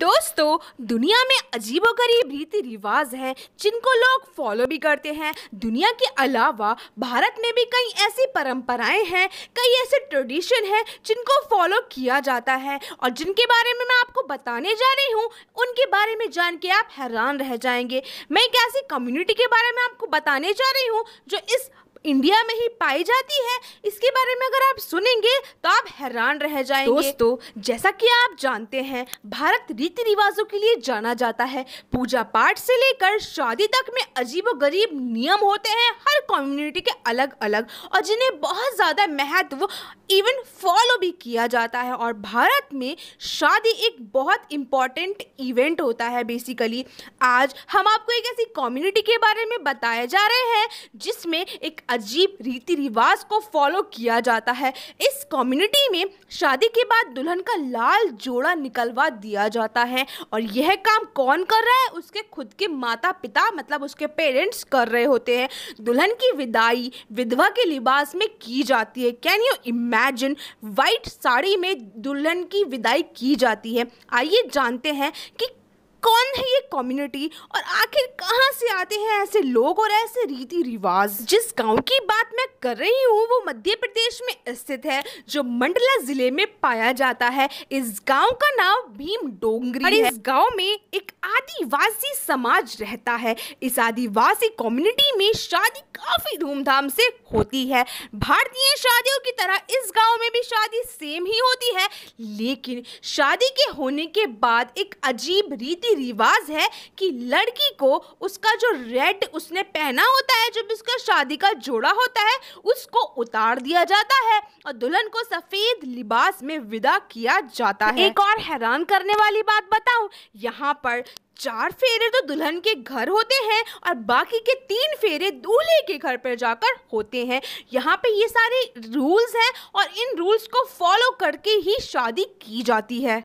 दोस्तों दुनिया में अजीबोगरीब रीति रिवाज हैं जिनको लोग फॉलो भी करते हैं दुनिया के अलावा भारत में भी कई ऐसी परंपराएं हैं कई ऐसे ट्रेडिशन हैं जिनको फॉलो किया जाता है और जिनके बारे में मैं आपको बताने जा रही हूँ उनके बारे में जान के आप हैरान रह जाएंगे मैं एक ऐसी कम्युनिटी के बारे में आपको बताने जा रही हूँ जो इस इंडिया में ही पाई जाती है इसके बारे में अगर आप सुनेंगे तो आप हैरान रह जाएंगे दोस्तों जैसा कि आप जानते हैं भारत रीति रिवाजों के लिए जाना जाता है पूजा पाठ से लेकर शादी तक में अजीब गरीब नियम होते हैं हर कम्युनिटी के अलग अलग और जिन्हें बहुत ज़्यादा महत्व इवन फॉलो भी किया जाता है और भारत में शादी एक बहुत इम्पॉर्टेंट इवेंट होता है बेसिकली आज हम आपको एक ऐसी कम्युनिटी के बारे में बताया जा रहे हैं जिसमें एक अजीब रीति रिवाज को फॉलो किया जाता है इस कम्युनिटी में शादी के बाद दुल्हन का लाल जोड़ा निकलवा दिया जाता है और यह काम कौन कर रहा है उसके खुद के माता पिता मतलब उसके पेरेंट्स कर रहे होते हैं दुल्हन की विदाई विधवा के लिबास में की जाती है can you imagine white sari में दुल्हन की विदाई की जाती है आइए जानते हैं कि कौन है ये कम्युनिटी और आखिर कहाँ से आते हैं ऐसे लोग और ऐसे रीति रिवाज जिस गांव की बात मैं कर रही हूँ वो मध्य प्रदेश में स्थित है जो मंडला जिले में पाया जाता है इस गांव का नाम भीम डोंगरी और है। इस गांव में एक आदिवासी समाज रहता है इस आदिवासी कम्युनिटी में शादी काफी धूमधाम से होती है भारतीय शादियों की तरह इस गाँव शादी सेम ही होती है लेकिन शादी के होने के बाद एक अजीब रीति रिवाज है कि लड़की को उसका जो रेड उसने पहना होता है जब उसका शादी का जोड़ा होता है उसको उतार दिया जाता है और दुल्हन को सफेद लिबास में विदा किया जाता है एक और हैरान करने वाली बात बताऊं यहाँ पर चार फेरे तो दुल्हन के घर होते हैं और बाकी के तीन फेरे दूल्हे के घर पर जाकर होते हैं यहाँ पे ये सारे रूल्स हैं और इन रूल्स को फॉलो करके ही शादी की जाती है